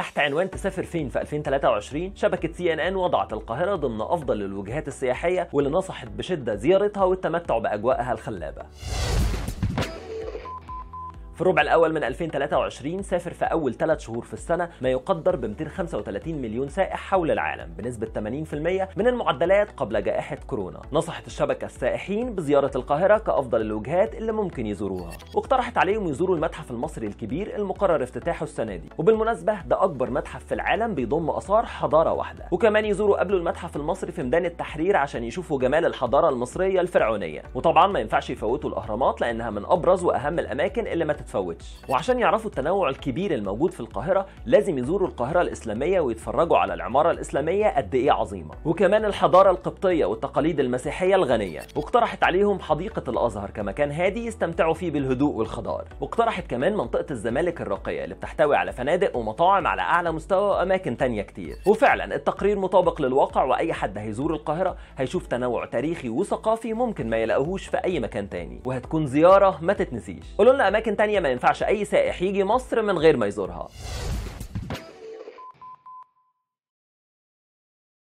تحت عنوان تسافر فين في 2023 شبكة سي ان ان وضعت القاهرة ضمن أفضل الوجهات السياحية واللي نصحت بشدة زيارتها والتمتع بأجوائها الخلابة في الربع الاول من 2023 سافر في اول ثلاث شهور في السنه ما يقدر ب 235 مليون سائح حول العالم بنسبه 80% من المعدلات قبل جائحه كورونا نصحت الشبكه السائحين بزياره القاهره كافضل الوجهات اللي ممكن يزوروها واقترحت عليهم يزوروا المتحف المصري الكبير المقرر افتتاحه السنه دي وبالمناسبه ده اكبر متحف في العالم بيضم اثار حضاره واحده وكمان يزوروا قبله المتحف المصري في ميدان التحرير عشان يشوفوا جمال الحضاره المصريه الفرعونيه وطبعا ما ينفعش يفوتوا الاهرامات لانها من ابرز واهم الاماكن اللي ما تفوتش وعشان يعرفوا التنوع الكبير الموجود في القاهرة لازم يزوروا القاهرة الإسلامية ويتفرجوا على العمارة الإسلامية قد إيه عظيمة وكمان الحضارة القبطية والتقاليد المسيحية الغنية واقترحت عليهم حديقة الأزهر كمكان هادي يستمتعوا فيه بالهدوء والخضار واقترحت كمان منطقة الزمالك الراقية اللي بتحتوي على فنادق ومطاعم على أعلى مستوى وأماكن تانية كتير وفعلا التقرير مطابق للواقع وأي حد هيزور القاهرة هيشوف تنوع تاريخي وثقافي ممكن ما يلاقوهوش في أي مكان تاني وهتكون زيارة ما تتنسيش قولوا لنا أماكن تانية ما ينفعش اي سائح يجي مصر من غير ما يزورها